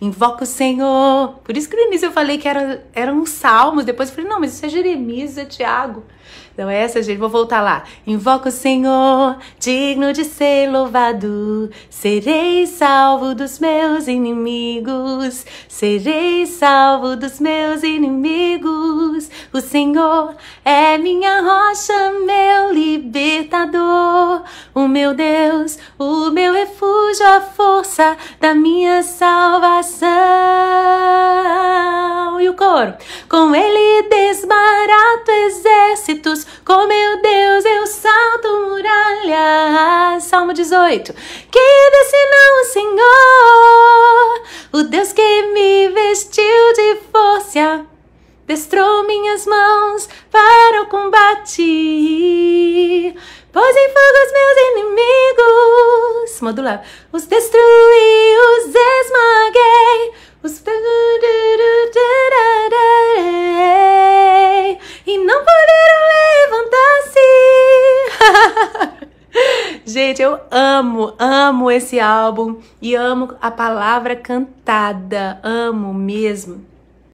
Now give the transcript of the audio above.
Invoca o Senhor. Por isso que no início eu falei que era, era um salmo. Depois eu falei, não, mas isso é Jeremias, isso é Tiago. Então é essa, gente. Vou voltar lá. Invoca o Senhor, digno de ser louvado. Serei salvo dos meus inimigos. Serei salvo dos meus inimigos. O Senhor é minha rocha, meu libertador. O meu Deus, o meu refúgio a força da minha salvação. E o coro. Com ele desbarato exércitos, com meu Deus eu salto muralhas. Salmo 18. Que desse não, Senhor, o Deus que me vestiu de força, destrou minhas mãos para o combate. Putz, modular. Os destruí, os esmaguei, os... E não poderam levantar-se. Gente, eu amo, amo esse álbum e amo a palavra cantada, amo mesmo.